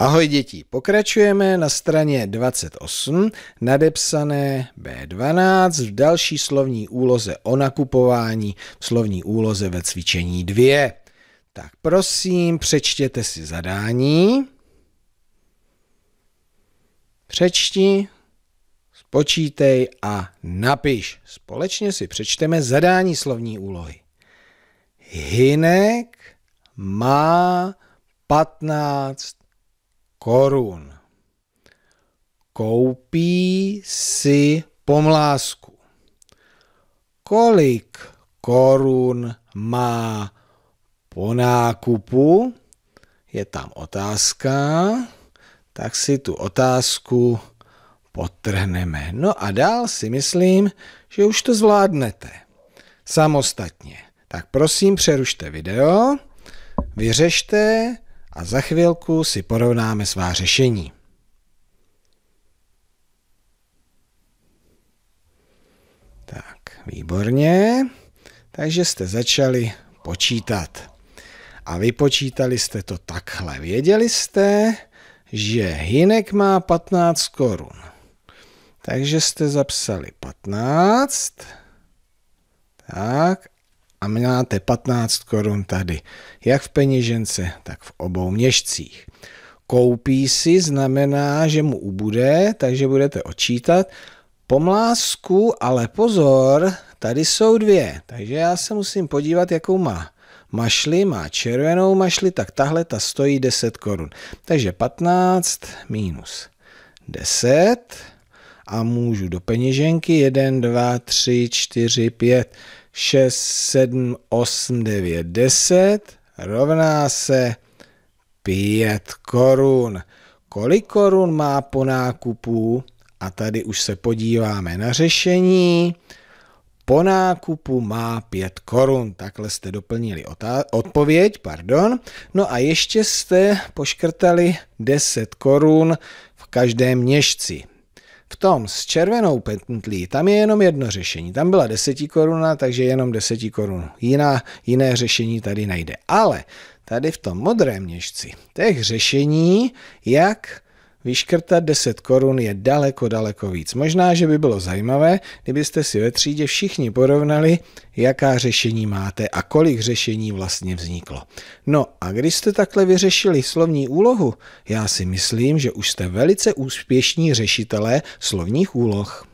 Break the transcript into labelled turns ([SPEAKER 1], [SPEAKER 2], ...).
[SPEAKER 1] Ahoj děti, pokračujeme na straně 28, nadepsané B12 v další slovní úloze o nakupování, v slovní úloze ve cvičení 2. Tak prosím, přečtěte si zadání. Přečti, spočítej a napiš. Společně si přečteme zadání slovní úlohy. Hinek má 15 korun. Koupí si pomlásku. Kolik korun má po nákupu? Je tam otázka, tak si tu otázku potrhneme. No a dál si myslím, že už to zvládnete samostatně. Tak prosím, přerušte video, vyřešte a za chvilku si porovnáme svá řešení. Tak, výborně. Takže jste začali počítat. A vypočítali jste to takhle. Věděli jste, že Hinek má 15 korun. Takže jste zapsali 15. Tak a máte 15 korun tady, jak v peněžence, tak v obou měšcích. Koupí si znamená, že mu ubude, takže budete očítat. Pomlásku, ale pozor, tady jsou dvě, takže já se musím podívat, jakou má mašli, má červenou mašli, tak tahle ta stojí 10 korun. Takže 15 minus 10 a můžu do peněženky 1, 2, 3, 4, 5, 6, 7, 8, 9, 10 rovná se 5 korun. Kolik korun má po nákupu? A tady už se podíváme na řešení. Po nákupu má 5 korun. Takhle jste doplnili odpověď. Pardon. No a ještě jste poškrtali 10 korun v každém měšci. V tom s červenou pentlí, tam je jenom jedno řešení. Tam byla 10 koruna, takže jenom 10 korun. Jiná, jiné řešení tady nejde. Ale tady v tom modrém měšci těch řešení, jak Vyškrtat 10 korun je daleko, daleko víc. Možná, že by bylo zajímavé, kdybyste si ve třídě všichni porovnali, jaká řešení máte a kolik řešení vlastně vzniklo. No a když jste takhle vyřešili slovní úlohu, já si myslím, že už jste velice úspěšní řešitelé slovních úloh.